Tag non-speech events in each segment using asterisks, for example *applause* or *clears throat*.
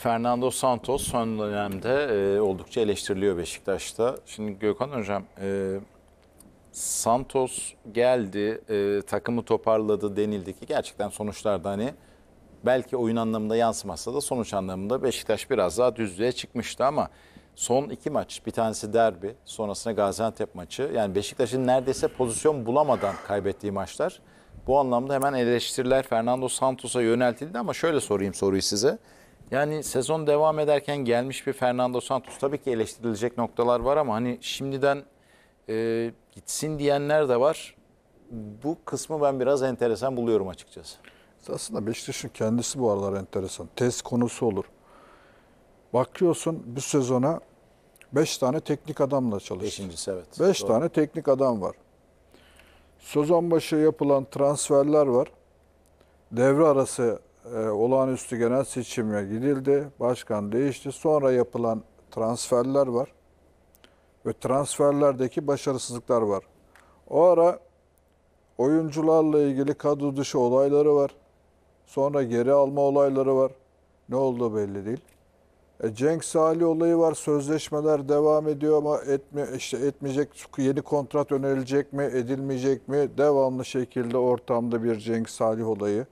Fernando Santos son dönemde e, oldukça eleştiriliyor Beşiktaş'ta. Şimdi Gökhan Hocam, e, Santos geldi, e, takımı toparladı denildi ki gerçekten sonuçlarda hani belki oyun anlamında yansımazsa da sonuç anlamında Beşiktaş biraz daha düzlüğe çıkmıştı ama son iki maç bir tanesi derbi sonrasında Gaziantep maçı yani Beşiktaş'ın neredeyse pozisyon bulamadan kaybettiği maçlar bu anlamda hemen eleştiriler Fernando Santos'a yöneltildi ama şöyle sorayım soruyu size. Yani sezon devam ederken gelmiş bir Fernando Santos tabii ki eleştirilecek noktalar var ama hani şimdiden e, gitsin diyenler de var. Bu kısmı ben biraz enteresan buluyorum açıkçası. Aslında Beşiktaş'ın kendisi bu aralar enteresan. Test konusu olur. Bakıyorsun bu sezona 5 tane teknik adamla çalıştı. Beşincisi evet. 5 tane teknik adam var. Sezon başı yapılan transferler var. Devre arası e, olağanüstü genel seçime gidildi. Başkan değişti. Sonra yapılan transferler var. Ve transferlerdeki başarısızlıklar var. O ara oyuncularla ilgili kadro dışı olayları var. Sonra geri alma olayları var. Ne oldu belli değil. E, Cenk Salih olayı var. Sözleşmeler devam ediyor ama etme, işte etmeyecek, yeni kontrat önerilecek mi, edilmeyecek mi? Devamlı şekilde ortamda bir Cenk Salih olayı.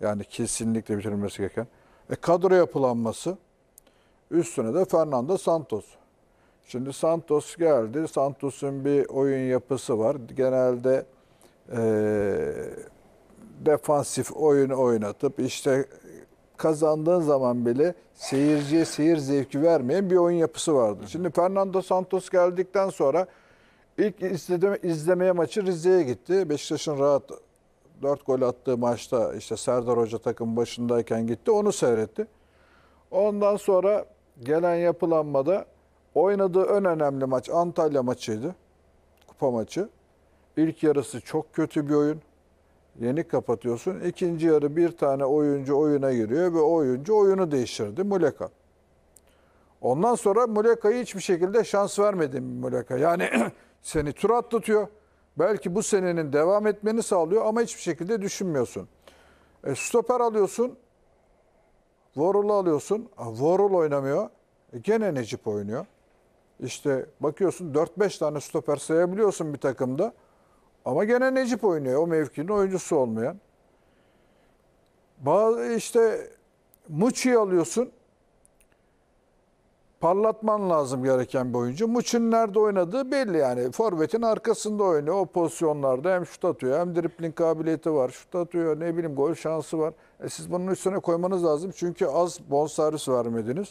Yani kesinlikle bitirilmesi gereken. E, kadro yapılanması. Üstüne de Fernando Santos. Şimdi Santos geldi. Santos'un bir oyun yapısı var. Genelde e, defansif oyun oynatıp işte kazandığın zaman bile seyirciye seyir zevki vermeyen bir oyun yapısı vardı. Şimdi Fernando Santos geldikten sonra ilk izleme, izlemeye maçı Rize'ye gitti. Beşiktaş'ın rahat 4 gol attığı maçta işte Serdar Hoca takım başındayken gitti onu seyretti. Ondan sonra gelen yapılanmada oynadığı en önemli maç Antalya maçıydı. Kupa maçı. İlk yarısı çok kötü bir oyun. Yeni kapatıyorsun. İkinci yarı bir tane oyuncu oyuna giriyor ve oyuncu oyunu değiştirdi. Muleka. Ondan sonra Muleka'yı hiçbir şekilde şans vermedim Muleka. Yani *clears throat* seni tur atlatıyor. Belki bu senenin devam etmeni sağlıyor ama hiçbir şekilde düşünmüyorsun. E, stoper alıyorsun. Vorul alıyorsun. Vorul oynamıyor. E, gene Necip oynuyor. İşte bakıyorsun 4-5 tane stoper sayabiliyorsun bir takımda. Ama gene Necip oynuyor. O mevkinin oyuncusu olmayan. Bazı işte Muçi alıyorsun parlatman lazım gereken bir oyuncu. Muçin nerede oynadığı belli yani. Forvet'in arkasında oynuyor. O pozisyonlarda hem şut atıyor hem dripling kabiliyeti var. Şut atıyor ne bileyim gol şansı var. E siz bunun üstüne koymanız lazım. Çünkü az bonservis vermediniz.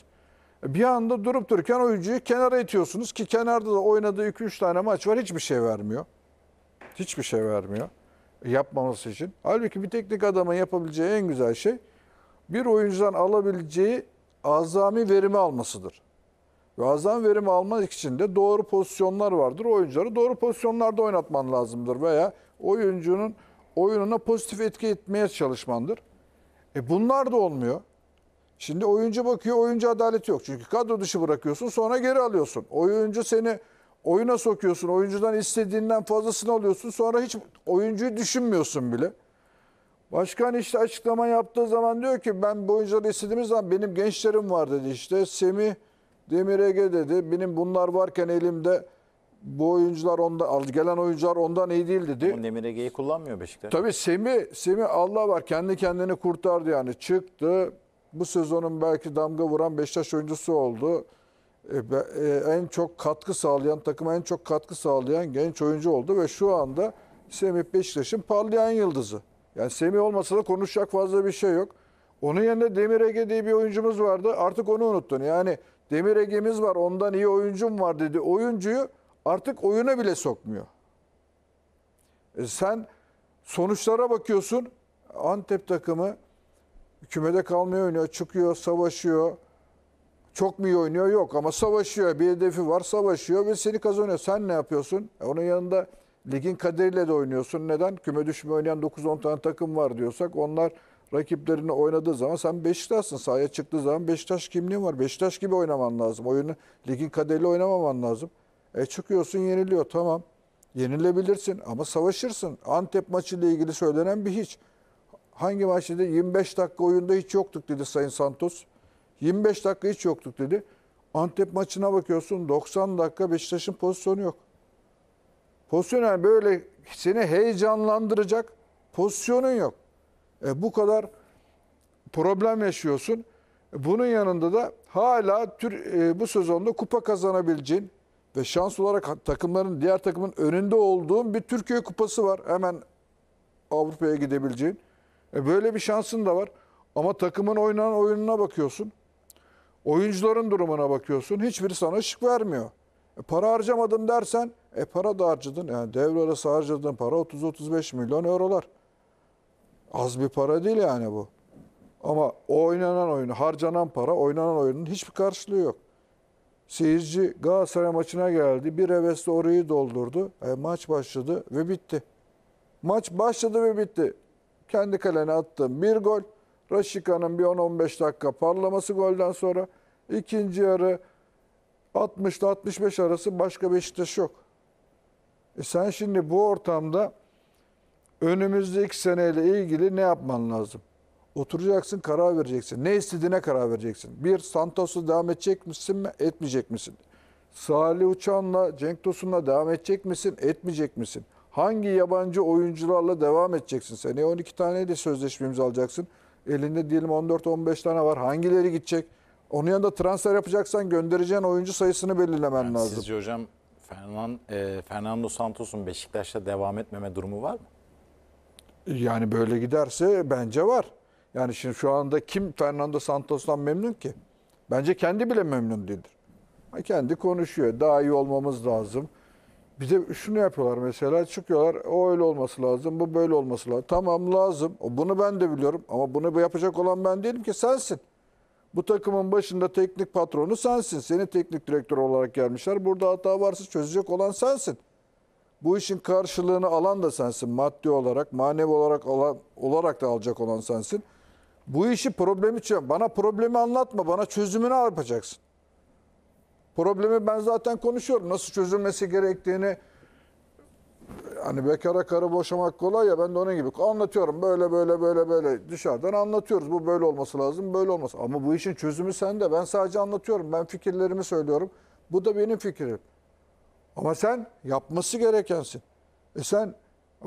E bir anda durup dururken oyuncuyu kenara itiyorsunuz ki kenarda da oynadığı 2-3 tane maç var hiçbir şey vermiyor. Hiçbir şey vermiyor yapmaması için. Halbuki bir teknik adamın yapabileceği en güzel şey bir oyuncudan alabileceği azami verimi almasıdır. Ve azam verim almak için de doğru pozisyonlar vardır. Oyuncuları doğru pozisyonlarda oynatman lazımdır veya oyuncunun oyununa pozitif etki etmeye çalışmandır. E bunlar da olmuyor. Şimdi oyuncu bakıyor, oyuncu adaleti yok. Çünkü kadro dışı bırakıyorsun, sonra geri alıyorsun. Oyuncu seni oyuna sokuyorsun. Oyuncudan istediğinden fazlasını alıyorsun. Sonra hiç oyuncuyu düşünmüyorsun bile. Başkan işte açıklama yaptığı zaman diyor ki ben bu oyuncuları istediğimiz zaman benim gençlerim var dedi işte. Semih Demir Ege dedi benim bunlar varken elimde bu oyuncular onda gelen oyuncular ondan iyi değil dedi. Ama Demir Ege'yi kullanmıyor Beşiktaş. Tabii Semi Semi Allah var kendi kendini kurtardı yani çıktı. Bu sezonun belki damga vuran Beşiktaş oyuncusu oldu. E, e, en çok katkı sağlayan takıma en çok katkı sağlayan genç oyuncu oldu ve şu anda Semi Beşiktaş'ın parlayan yıldızı. Yani Semi olmasa da konuşacak fazla bir şey yok. Onun yerine Demir Ege diye bir oyuncumuz vardı. Artık onu unuttun. Yani Demir Ege'miz var ondan iyi oyuncum var dedi. Oyuncuyu artık oyuna bile sokmuyor. E sen sonuçlara bakıyorsun. Antep takımı kümede kalmıyor oynuyor. Çıkıyor, savaşıyor. Çok mu iyi oynuyor? Yok ama savaşıyor. Bir hedefi var savaşıyor ve seni kazanıyor. Sen ne yapıyorsun? E onun yanında ligin kaderiyle de oynuyorsun. Neden? Küme düşme oynayan 9-10 tane takım var diyorsak onlar rakiplerini oynadığı zaman sen Beşiktaş'sın. Sahaya çıktığı zaman Beşiktaş kimliğin var. Beşiktaş gibi oynaman lazım. Oyunu ligin kaderiyle oynamaman lazım. E çıkıyorsun yeniliyor tamam. Yenilebilirsin ama savaşırsın. Antep maçıyla ilgili söylenen bir hiç. Hangi maçta 25 dakika oyunda hiç yoktuk dedi Sayın Santos. 25 dakika hiç yoktuk dedi. Antep maçına bakıyorsun 90 dakika Beşiktaş'ın pozisyonu yok. Pozisyon yani böyle seni heyecanlandıracak pozisyonun yok. E, bu kadar problem yaşıyorsun. Bunun yanında da hala tür, e, bu sezonda kupa kazanabileceğin ve şans olarak takımların diğer takımın önünde olduğun bir Türkiye kupası var. Hemen Avrupa'ya gidebileceğin. E, böyle bir şansın da var. Ama takımın oynanan oyununa bakıyorsun. Oyuncuların durumuna bakıyorsun. Hiçbiri sana ışık vermiyor. E, para harcamadım dersen e, para da harcadın. Yani devre arası harcadığın para 30-35 milyon eurolar. Az bir para değil yani bu. Ama oynanan oyun, harcanan para, oynanan oyunun hiçbir karşılığı yok. Seyirci Galatasaray maçına geldi. Bir hevesle orayı doldurdu. E, maç başladı ve bitti. Maç başladı ve bitti. Kendi kalene attım, bir gol. Raşika'nın bir 10-15 dakika parlaması golden sonra. ikinci yarı 60 65 arası başka Beşiktaş yok. E sen şimdi bu ortamda önümüzdeki seneyle ilgili ne yapman lazım? Oturacaksın, karar vereceksin. Ne istediğine karar vereceksin. Bir, Santos'u devam edecek misin mi, etmeyecek misin? Salih Uçan'la, Cenk Tosun'la devam edecek misin, etmeyecek misin? Hangi yabancı oyuncularla devam edeceksin? Seneye 12 de sözleşme imzalayacaksın. Elinde diyelim 14-15 tane var. Hangileri gidecek? Onun yanında transfer yapacaksan göndereceğin oyuncu sayısını belirlemen yani lazım. Sizce hocam Fernan, e, Fernando Santos'un Beşiktaş'ta devam etmeme durumu var mı? Yani böyle giderse bence var. Yani şimdi şu anda kim Fernando Santos'tan memnun ki? Bence kendi bile memnun değildir. Kendi konuşuyor. Daha iyi olmamız lazım. Bize şunu yapıyorlar mesela çıkıyorlar. O öyle olması lazım, bu böyle olması lazım. Tamam lazım. Bunu ben de biliyorum ama bunu yapacak olan ben değilim ki sensin. Bu takımın başında teknik patronu sensin. Seni teknik direktör olarak gelmişler. Burada hata varsa çözecek olan sensin. Bu işin karşılığını alan da sensin maddi olarak, manevi olarak olan, olarak da alacak olan sensin. Bu işi problemi bana problemi anlatma, bana çözümünü yapacaksın. Problemi ben zaten konuşuyorum. Nasıl çözülmesi gerektiğini hani bekara karı boşamak kolay ya ben de onun gibi anlatıyorum. Böyle böyle böyle böyle dışarıdan anlatıyoruz. Bu böyle olması lazım, böyle olması. Ama bu işin çözümü sende. Ben sadece anlatıyorum. Ben fikirlerimi söylüyorum. Bu da benim fikrim. Ama sen yapması gerekensin. E sen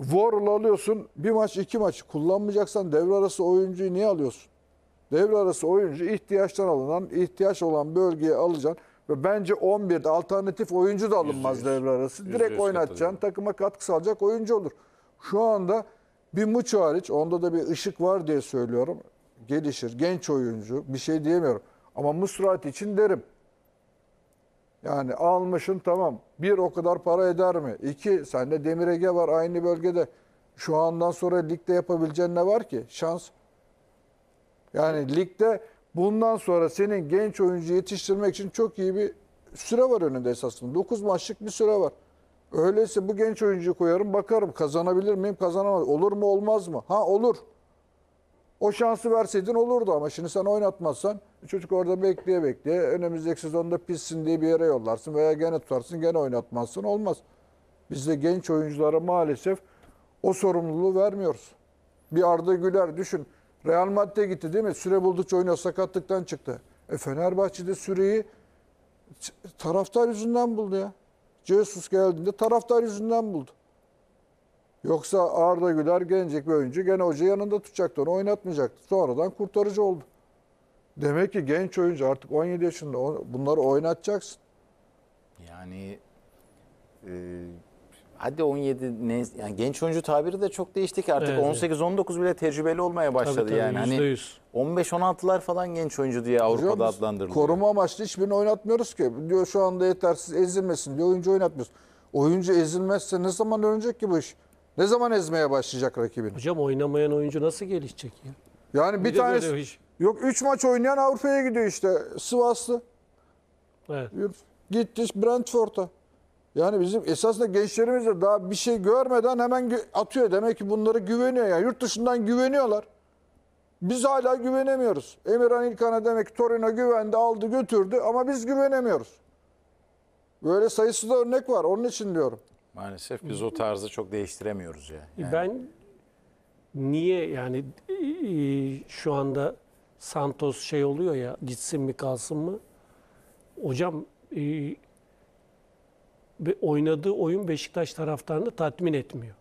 Warhol'u alıyorsun bir maç iki maç kullanmayacaksan devre arası oyuncuyu niye alıyorsun? Devre arası oyuncu ihtiyaçtan alınan, ihtiyaç olan bölgeye alacaksın. Ve bence 11'de alternatif oyuncu da alınmaz %100. devre arası. Direkt oynatacaksın, takıma katkı sağlayacak oyuncu olur. Şu anda bir Muço hariç, onda da bir ışık var diye söylüyorum. Gelişir, genç oyuncu, bir şey diyemiyorum. Ama Musrat için derim. Yani almışın tamam. Bir o kadar para eder mi? İki sende Demir Ege var aynı bölgede. Şu andan sonra ligde yapabileceğin ne var ki? Şans. Yani ligde bundan sonra senin genç oyuncu yetiştirmek için çok iyi bir süre var önünde esasında. 9 maçlık bir süre var. Öyleyse bu genç oyuncuyu koyarım bakarım kazanabilir miyim kazanamaz. Olur mu olmaz mı? Ha olur. O şansı verseydin olurdu ama şimdi sen oynatmazsan çocuk orada bekleye bekleye önümüzdeki sezonda pissin diye bir yere yollarsın veya gene tutarsın gene oynatmazsın olmaz. Biz de genç oyunculara maalesef o sorumluluğu vermiyoruz. Bir Arda Güler düşün. Real Madrid'e gitti değil mi? Süre buldukça oynuyor sakatlıktan çıktı. E Fenerbahçe'de süreyi taraftar yüzünden buldu ya. Jesus geldiğinde taraftar yüzünden buldu. Yoksa Arda Güler gencik bir oyuncu gene hoca yanında tutacaktı onu oynatmayacaktı. Sonradan kurtarıcı oldu. Demek ki genç oyuncu artık 17 yaşında bunları oynatacaksın. Yani e, hadi 17 ne, yani genç oyuncu tabiri de çok değişti ki artık evet. 18-19 bile tecrübeli olmaya başladı tabii, tabii, yani. Hani 15-16'lar falan genç oyuncu diye Avrupa'da Hocam, adlandırılıyor. Koruma amaçlı hiçbirini oynatmıyoruz ki. Diyor şu anda yetersiz ezilmesin diyor oyuncu oynatmıyoruz. Oyuncu ezilmezse ne zaman dönecek ki bu iş? Ne zaman ezmeye başlayacak rakibini? Hocam oynamayan oyuncu nasıl gelişecek ya? Yani bir, bir tanesi... Hiç... Yok 3 maç oynayan Avrupa'ya gidiyor işte. Sivaslı. Evet. Gitti Brentford'a. Yani bizim esasında gençlerimiz de daha bir şey görmeden hemen atıyor. Demek ki bunları güveniyor. Yani yurt dışından güveniyorlar. Biz hala güvenemiyoruz. Emirhan İlkan'a demek ki Torino güvendi, aldı, götürdü ama biz güvenemiyoruz. Böyle sayısız örnek var. Onun için diyorum. Maalesef biz o tarzı çok değiştiremiyoruz ya. Yani. Ben niye yani e, şu anda Santos şey oluyor ya gitsin mi kalsın mı? Hocam e, oynadığı oyun Beşiktaş taraftarını tatmin etmiyor.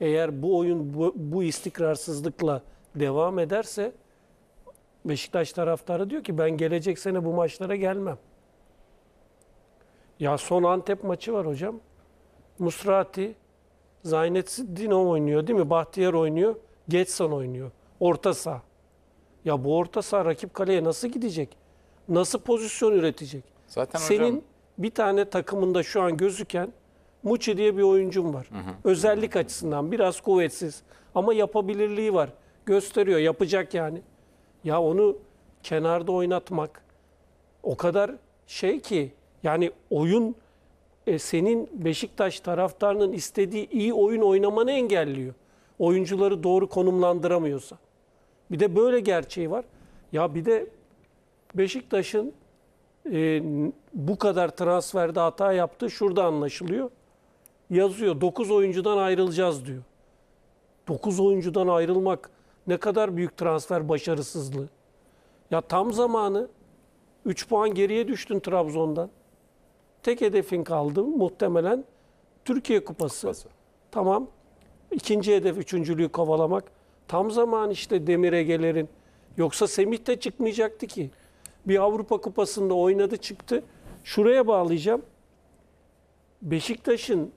Eğer bu oyun bu, bu istikrarsızlıkla devam ederse Beşiktaş taraftarı diyor ki ben gelecek sene bu maçlara gelmem. Ya son Antep maçı var hocam. Musrati, Zaynetdin oynuyor değil mi? Bahtiyar oynuyor. Getson oynuyor. Orta saha. Ya bu orta saha rakip kaleye nasıl gidecek? Nasıl pozisyon üretecek? Zaten Senin hocam... bir tane takımında şu an gözüken Muçi diye bir oyuncum var. Hı hı. Özellik hı hı. açısından biraz kuvvetsiz ama yapabilirliği var. Gösteriyor, yapacak yani. Ya onu kenarda oynatmak o kadar şey ki yani oyun e, senin Beşiktaş taraftarının istediği iyi oyun oynamanı engelliyor. Oyuncuları doğru konumlandıramıyorsa. Bir de böyle gerçeği var. Ya bir de Beşiktaş'ın e, bu kadar transferde hata yaptığı şurada anlaşılıyor. Yazıyor 9 oyuncudan ayrılacağız diyor. 9 oyuncudan ayrılmak ne kadar büyük transfer başarısızlığı. Ya tam zamanı 3 puan geriye düştün Trabzon'dan. Tek hedefin kaldı muhtemelen Türkiye Kupası. Kupası. Tamam. İkinci hedef üçüncülüğü kovalamak. Tam zaman işte Demir Ege'lerin. Yoksa Semih de çıkmayacaktı ki. Bir Avrupa Kupası'nda oynadı çıktı. Şuraya bağlayacağım. Beşiktaş'ın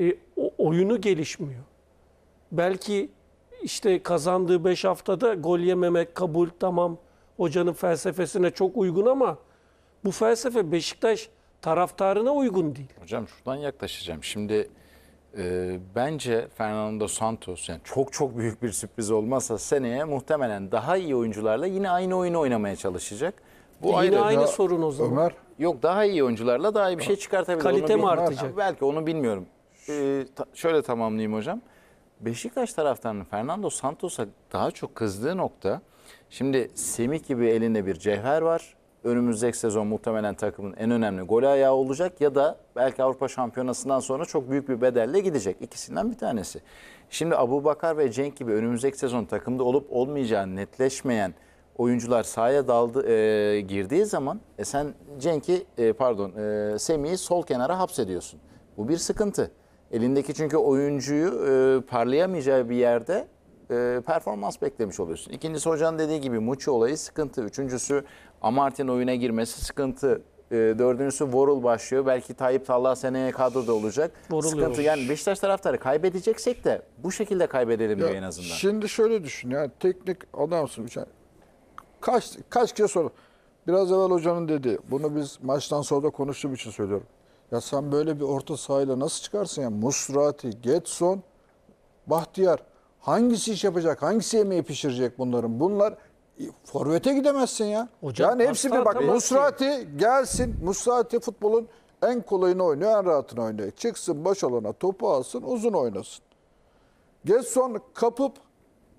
e, oyunu gelişmiyor. Belki işte kazandığı 5 haftada gol yememek kabul tamam. Hocanın felsefesine çok uygun ama bu felsefe Beşiktaş taraftarına uygun değil. Hocam şuradan yaklaşacağım. Şimdi e, bence Fernando Santos yani çok çok büyük bir sürpriz olmazsa seneye muhtemelen daha iyi oyuncularla yine aynı oyunu oynamaya çalışacak. Bu Yine ayrı. aynı sorun o zaman. Ömer Yok daha iyi oyuncularla daha iyi bir şey çıkartabilir. Kalite mi artacak? Belki onu bilmiyorum. Ee, ta- şöyle tamamlayayım hocam. Beşiktaş taraftarının Fernando Santos'a daha çok kızdığı nokta şimdi Semih gibi elinde bir cevher var önümüzdeki sezon muhtemelen takımın en önemli gol ayağı olacak ya da belki Avrupa Şampiyonası'ndan sonra çok büyük bir bedelle gidecek. İkisinden bir tanesi. Şimdi Abu Bakar ve Cenk gibi önümüzdeki sezon takımda olup olmayacağı netleşmeyen oyuncular sahaya daldı e, girdiği zaman e, sen Cenk'i e, pardon e, Semih'i sol kenara hapsediyorsun. Bu bir sıkıntı. Elindeki çünkü oyuncuyu e, parlayamayacağı bir yerde e, performans beklemiş oluyorsun. İkincisi hocanın dediği gibi Muçi olayı sıkıntı. Üçüncüsü Amart'in oyuna girmesi sıkıntı. E, dördüncüsü Vorul başlıyor. Belki Tayyip Tallah seneye kadroda olacak. Voruluyor. Sıkıntı yani Beşiktaş taraftarı kaybedeceksek de bu şekilde kaybedelim diyor en azından. Şimdi şöyle düşün yani teknik adamsın. Yani kaç, kaç kez sonra biraz evvel hocanın dediği bunu biz maçtan sonra da konuştuğum için söylüyorum. Ya sen böyle bir orta sahayla nasıl çıkarsın ya? Musrati, Getson, Bahtiyar. Hangisi iş yapacak? Hangisi yemeği pişirecek bunların? Bunlar Forvet'e gidemezsin ya. Hocam, yani hepsi bir bak Musrati gelsin. Musrati futbolun en kolayını oynuyor, en rahatını oynuyor. Çıksın baş alana topu alsın, uzun oynasın. Gerson kapıp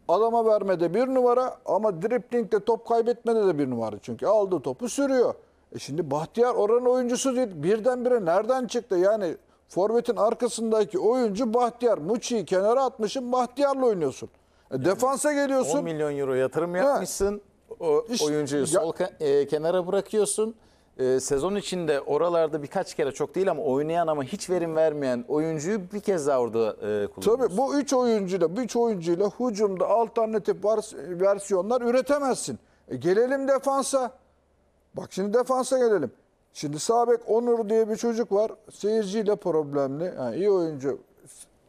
adama vermede bir numara ama driplingde top kaybetmede de bir numara. Çünkü aldı topu sürüyor. E şimdi Bahtiyar oranın oyuncusu değil. Birdenbire nereden çıktı? Yani Forvet'in arkasındaki oyuncu Bahtiyar. Muçi'yi kenara atmışım Bahtiyar'la oynuyorsun. Defansa geliyorsun. 10 milyon euro yatırım yapmışsın. O, İşte- oyuncuyu sol ke- e, kenara bırakıyorsun. E, sezon içinde oralarda birkaç kere çok değil ama oynayan ama hiç verim vermeyen oyuncuyu bir kez daha orada e, kullanıyorsun. Tabii bu üç oyuncuyla, bu üç oyuncuyla hücumda alternatif vars- versiyonlar üretemezsin. E, gelelim defansa. Bak şimdi defansa gelelim. Şimdi sabek Onur diye bir çocuk var. Seyirciyle problemli. Yani iyi oyuncu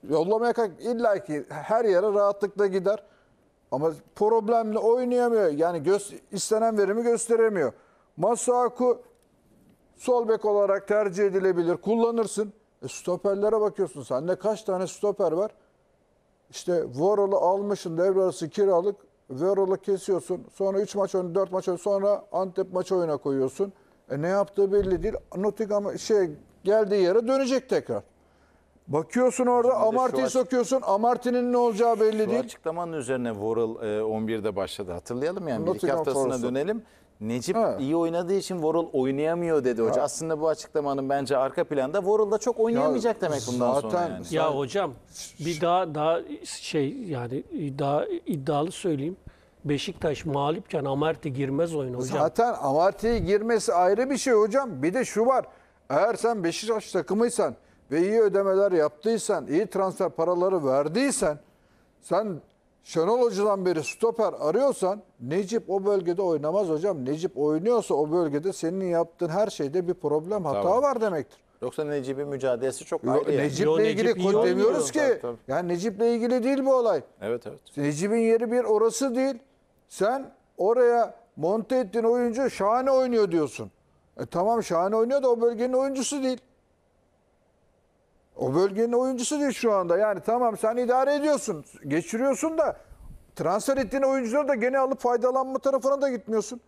Yollamaya kalk illa ki her yere rahatlıkla gider. Ama problemle oynayamıyor. Yani göz, istenen verimi gösteremiyor. Masuaku sol bek olarak tercih edilebilir. Kullanırsın. E, stoperlere bakıyorsun sen. Ne kaç tane stoper var? İşte Voral'ı almışsın devre arası kiralık. Voral'ı kesiyorsun. Sonra 3 maç önü 4 maç önü sonra Antep maç oyuna koyuyorsun. E, ne yaptığı belli değil. Nottingham şey geldiği yere dönecek tekrar. Bakıyorsun orada Şimdi Amarty'yi sokuyorsun. Amarty'nin ne olacağı belli Bu değil. açıklamanın üzerine Vorul e, 11'de başladı. Hatırlayalım yani. Bir iki haftasına Forest'ı. dönelim. Necip Ha. iyi oynadığı için Vorul oynayamıyor dedi hoca. Aslında bu açıklamanın bence arka planda Vorul da çok oynayamayacak demek bundan sonra yani. Ya hocam bir daha daha şey yani daha iddialı söyleyeyim. Beşiktaş mağlupken Amarty girmez oyuna hocam. Zaten Amarty'ye girmesi ayrı bir şey hocam. Bir de şu var. Eğer sen Beşiktaş takımıysan ve iyi ödemeler yaptıysan, iyi transfer paraları verdiysen, sen Şenol Hoca'dan beri stoper arıyorsan Necip o bölgede oynamaz hocam. Necip oynuyorsa o bölgede senin yaptığın her şeyde bir problem, hata tamam. var demektir. Yoksa Necip'in mücadelesi çok ayrı. Yo, Necip'le Yo, ilgili Necip demiyoruz ki. Tabii, tabii. Yani Necip'le ilgili değil bu olay. Evet evet. Necip'in yeri bir orası değil. Sen oraya monte ettiğin oyuncu şahane oynuyor diyorsun. E tamam şahane oynuyor da o bölgenin oyuncusu değil. O bölgenin oyuncusu değil şu anda. Yani tamam sen idare ediyorsun, geçiriyorsun da transfer ettiğin oyuncuları da gene alıp faydalanma tarafına da gitmiyorsun.